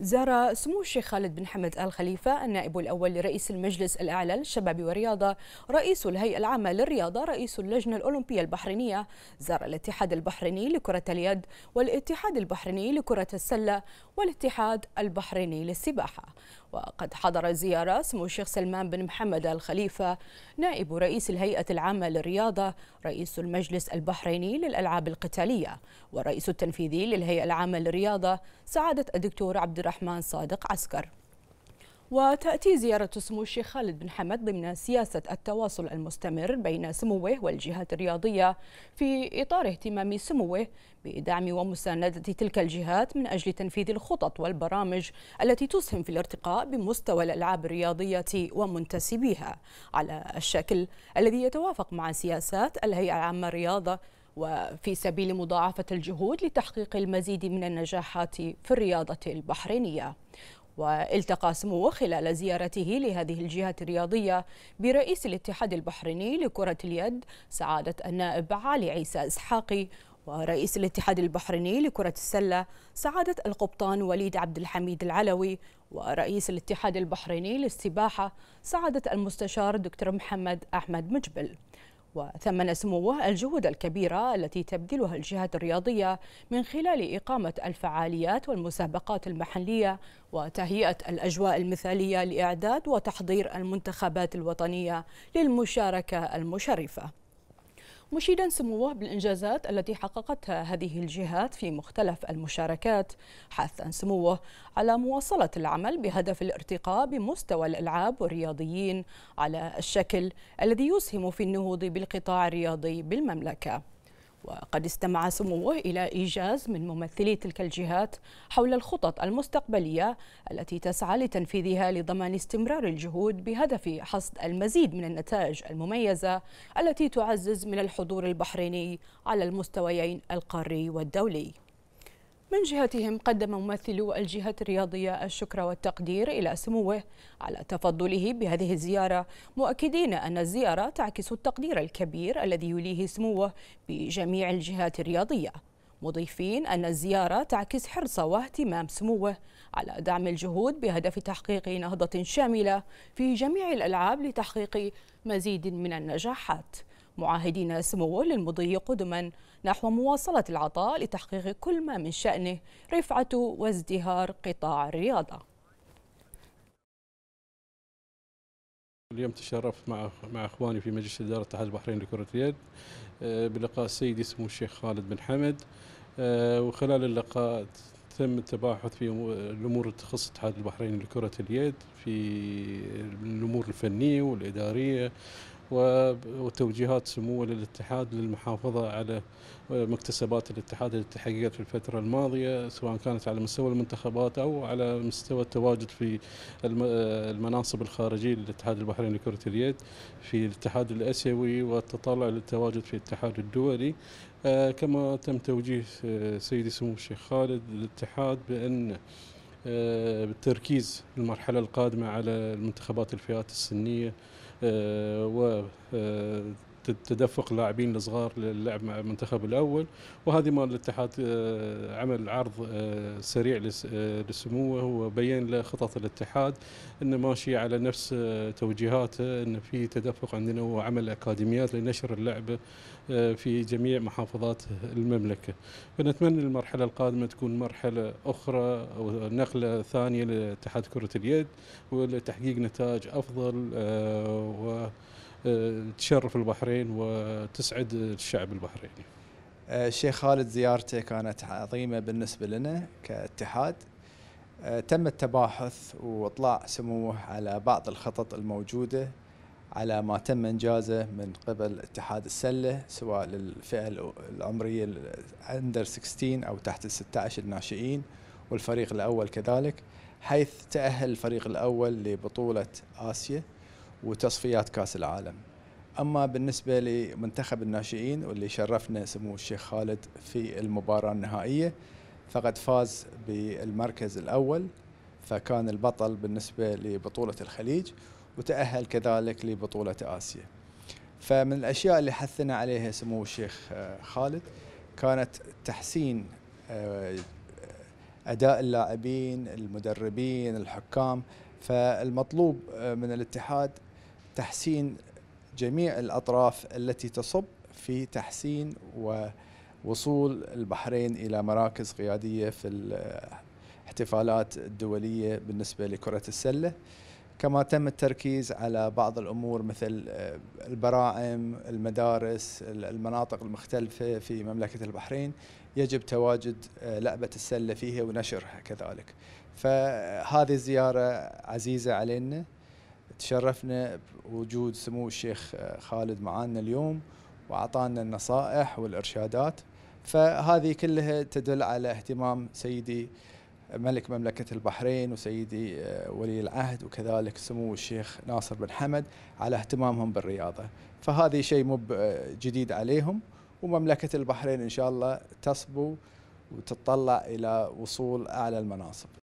زار سمو الشيخ خالد بن حمد آل خليفة النائب الأول لرئيس المجلس الأعلى للشباب والرياضة رئيس الهيئة العامة للرياضة رئيس اللجنة الأولمبية البحرينية زار الاتحاد البحريني لكرة اليد والاتحاد البحريني لكرة السلة والاتحاد البحريني للسباحة وقد حضر الزيارة سمو الشيخ سلمان بن محمد آل خليفة نائب رئيس الهيئة العامة للرياضة رئيس المجلس البحريني للألعاب القتالية والرئيس التنفيذي للهيئة العامة للرياضة سعادة الدكتور عبد الرحمن صادق عسكر وتأتي زيارة سمو الشيخ خالد بن حمد ضمن سياسة التواصل المستمر بين سموه والجهات الرياضية في إطار اهتمام سموه بدعم ومساندة تلك الجهات من أجل تنفيذ الخطط والبرامج التي تسهم في الارتقاء بمستوى الألعاب الرياضية ومنتسبيها على الشكل الذي يتوافق مع سياسات الهيئة العامة الرياضة وفي سبيل مضاعفة الجهود لتحقيق المزيد من النجاحات في الرياضة البحرينية والتقى سموه خلال زيارته لهذه الجهة الرياضية برئيس الاتحاد البحريني لكرة اليد سعادة النائب علي عيسى إسحاقي ورئيس الاتحاد البحريني لكرة السلة سعادة القبطان وليد عبد الحميد العلوي ورئيس الاتحاد البحريني للسباحة سعادة المستشار دكتور محمد أحمد مجبل وثمن سموه الجهود الكبيرة التي تبذلها الجهات الرياضية من خلال إقامة الفعاليات والمسابقات المحلية وتهيئة الأجواء المثالية لإعداد وتحضير المنتخبات الوطنية للمشاركة المشرفة مشيدا سموه بالإنجازات التي حققتها هذه الجهات في مختلف المشاركات حثا سموه على مواصلة العمل بهدف الارتقاء بمستوى الألعاب والرياضيين على الشكل الذي يسهم في النهوض بالقطاع الرياضي بالمملكة وقد استمع سموه إلى إيجاز من ممثلي تلك الجهات حول الخطط المستقبلية التي تسعى لتنفيذها لضمان استمرار الجهود بهدف حصد المزيد من النتائج المميزة التي تعزز من الحضور البحريني على المستويين القاري والدولي من جهتهم قدم ممثلو الجهة الرياضية الشكر والتقدير إلى سموه على تفضله بهذه الزيارة مؤكدين أن الزيارة تعكس التقدير الكبير الذي يليه سموه بجميع الجهات الرياضية مضيفين أن الزيارة تعكس حرص واهتمام سموه على دعم الجهود بهدف تحقيق نهضة شاملة في جميع الألعاب لتحقيق مزيد من النجاحات معاهدين سموه للمضي قدما نحو مواصلة العطاء لتحقيق كل ما من شأنه رفعة وازدهار قطاع الرياضة اليوم تشرفت مع مع اخواني في مجلس اداره اتحاد البحرين لكره اليد آه، بلقاء السيد اسمه الشيخ خالد بن حمد آه، وخلال اللقاء تم التباحث في الامور تخص اتحاد البحرين لكره اليد في الامور الفنيه والاداريه وتوجيهات سمو الاتحاد للمحافظة على مكتسبات الاتحاد التي تحققت في الفترة الماضية سواء كانت على مستوى المنتخبات أو على مستوى التواجد في المناصب الخارجية للاتحاد البحريني لكرة اليد في الاتحاد الآسيوي والتطلع للتواجد في الاتحاد الدولي آه، كما تم توجيه آه، سيدي سمو الشيخ خالد للاتحاد بأن آه، بالتركيز المرحلة القادمة على المنتخبات الفئات السنية آه، و آه، تدفق لاعبين الصغار للعب مع المنتخب الاول وهذه مال الاتحاد آه، عمل عرض آه، سريع آه، لسموه وبين له خطط الاتحاد انه ماشي على نفس توجيهاته انه في تدفق عندنا وعمل اكاديميات لنشر اللعبه في جميع محافظات المملكه فنتمنى المرحله القادمه تكون مرحله اخرى او نقله ثانيه لاتحاد كره اليد ولتحقيق نتائج افضل و تشرف البحرين وتسعد الشعب البحريني الشيخ أه، خالد زيارته كانت عظيمة بالنسبة لنا كاتحاد أه، تم التباحث وإطلاع سموه على بعض الخطط الموجودة على ما تم إنجازه من قبل اتحاد السلة سواء للفئة العمرية أندر 16 أو تحت ال 16 الناشئين والفريق الأول كذلك حيث تأهل الفريق الأول لبطولة آسيا وتصفيات كاس العالم اما بالنسبه لمنتخب الناشئين واللي شرفنا سمو الشيخ خالد في المباراه النهائيه فقد فاز بالمركز الاول فكان البطل بالنسبه لبطوله الخليج وتاهل كذلك لبطوله اسيا. فمن الاشياء اللي حثنا عليها سمو الشيخ آه، خالد كانت تحسين آه، اداء اللاعبين، المدربين، الحكام، فالمطلوب آه، من الاتحاد تحسين جميع الأطراف التي تصب في تحسين ووصول البحرين إلى مراكز قيادية في الاحتفالات الدولية بالنسبة لكرة السلة كما تم التركيز على بعض الأمور مثل آه، البراعم المدارس المناطق المختلفة في مملكة البحرين يجب تواجد آه، لعبة السلة فيها ونشرها كذلك فهذه الزيارة عزيزة علينا تشرفنا وجود سمو الشيخ خالد معانا اليوم واعطانا النصائح والارشادات فهذه كلها تدل على اهتمام سيدي ملك مملكة البحرين وسيدي ولي العهد وكذلك سمو الشيخ ناصر بن حمد على اهتمامهم بالرياضة فهذه شيء مب جديد عليهم ومملكة البحرين إن شاء الله تصبو وتتطلع إلى وصول أعلى المناصب